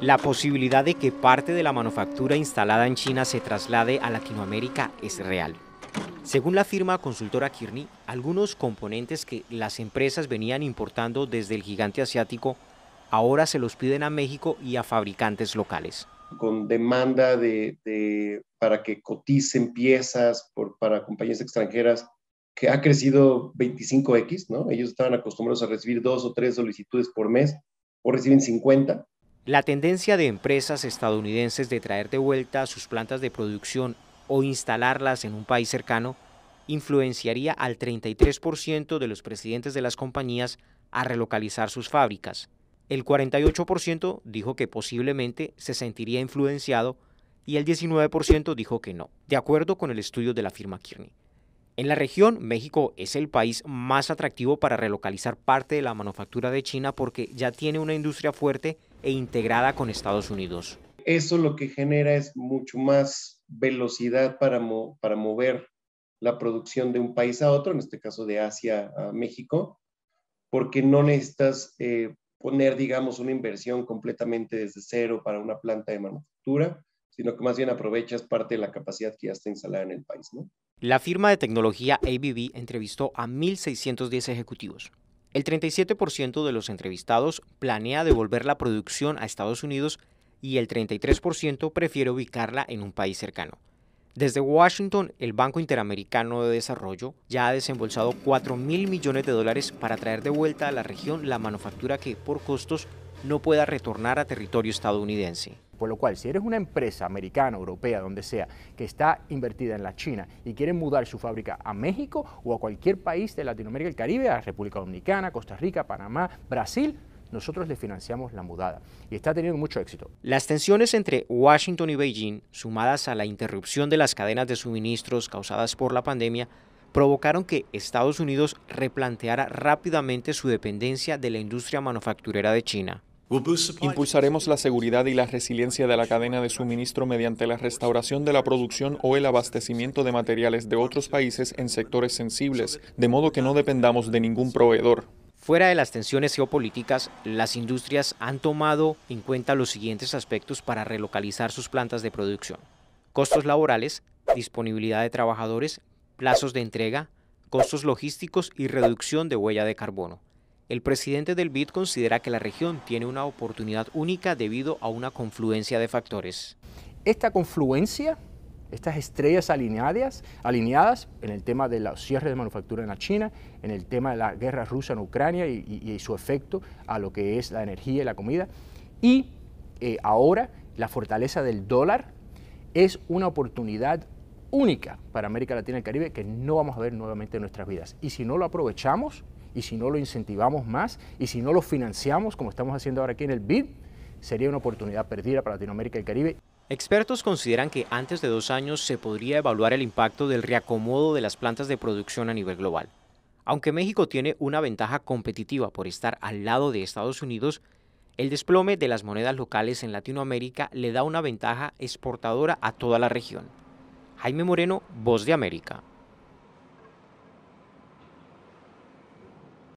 La posibilidad de que parte de la manufactura instalada en China se traslade a Latinoamérica es real. Según la firma consultora Kearney, algunos componentes que las empresas venían importando desde el gigante asiático ahora se los piden a México y a fabricantes locales. Con demanda de, para que coticen piezas para compañías extranjeras que ha crecido 25x, ¿no? Ellos estaban acostumbrados a recibir dos o tres solicitudes por mes, o reciben 50 la tendencia de empresas estadounidenses de traer de vuelta sus plantas de producción o instalarlas en un país cercano influenciaría al 33% de los presidentes de las compañías a relocalizar sus fábricas. El 48% dijo que posiblemente se sentiría influenciado y el 19% dijo que no, de acuerdo con el estudio de la firma Kearney. En la región, México es el país más atractivo para relocalizar parte de la manufactura de China porque ya tiene una industria fuerte e integrada con Estados Unidos. Eso lo que genera es mucho más velocidad para, para mover la producción de un país a otro, en este caso de Asia a México, porque no necesitas eh, poner, digamos, una inversión completamente desde cero para una planta de manufactura, sino que más bien aprovechas parte de la capacidad que ya está instalada en el país. La firma de tecnología ABB entrevistó a 1.610 ejecutivos, el 37% de los entrevistados planea devolver la producción a Estados Unidos y el 33% prefiere ubicarla en un país cercano. Desde Washington, el Banco Interamericano de Desarrollo ya ha desembolsado 4 mil millones de dólares para traer de vuelta a la región la manufactura que, por costos, no pueda retornar a territorio estadounidense. Por lo cual, si eres una empresa americana, europea, donde sea, que está invertida en la China y quiere mudar su fábrica a México o a cualquier país de Latinoamérica y el Caribe, a República Dominicana, Costa Rica, Panamá, Brasil, nosotros le financiamos la mudada y está teniendo mucho éxito. Las tensiones entre Washington y Beijing, sumadas a la interrupción de las cadenas de suministros causadas por la pandemia, provocaron que Estados Unidos replanteara rápidamente su dependencia de la industria manufacturera de China. Impulsaremos la seguridad y la resiliencia de la cadena de suministro mediante la restauración de la producción o el abastecimiento de materiales de otros países en sectores sensibles, de modo que no dependamos de ningún proveedor. Fuera de las tensiones geopolíticas, las industrias han tomado en cuenta los siguientes aspectos para relocalizar sus plantas de producción. Costos laborales, disponibilidad de trabajadores, plazos de entrega, costos logísticos y reducción de huella de carbono. El presidente del BID considera que la región tiene una oportunidad única debido a una confluencia de factores. Esta confluencia, estas estrellas alineadas, alineadas en el tema de los cierres de manufactura en la China, en el tema de la guerra rusa en Ucrania y, su efecto a lo que es la energía y la comida, y eh, ahora la fortaleza del dólar, es una oportunidad única para América Latina y el Caribe que no vamos a ver nuevamente en nuestras vidas. Y si no lo aprovechamos, y si no lo incentivamos más y si no lo financiamos como estamos haciendo ahora aquí en el BID, sería una oportunidad perdida para Latinoamérica y el Caribe. Expertos consideran que antes de dos años se podría evaluar el impacto del reacomodo de las plantas de producción a nivel global. Aunque México tiene una ventaja competitiva por estar al lado de Estados Unidos, el desplome de las monedas locales en Latinoamérica le da una ventaja exportadora a toda la región. Jaime Moreno, Voz de América.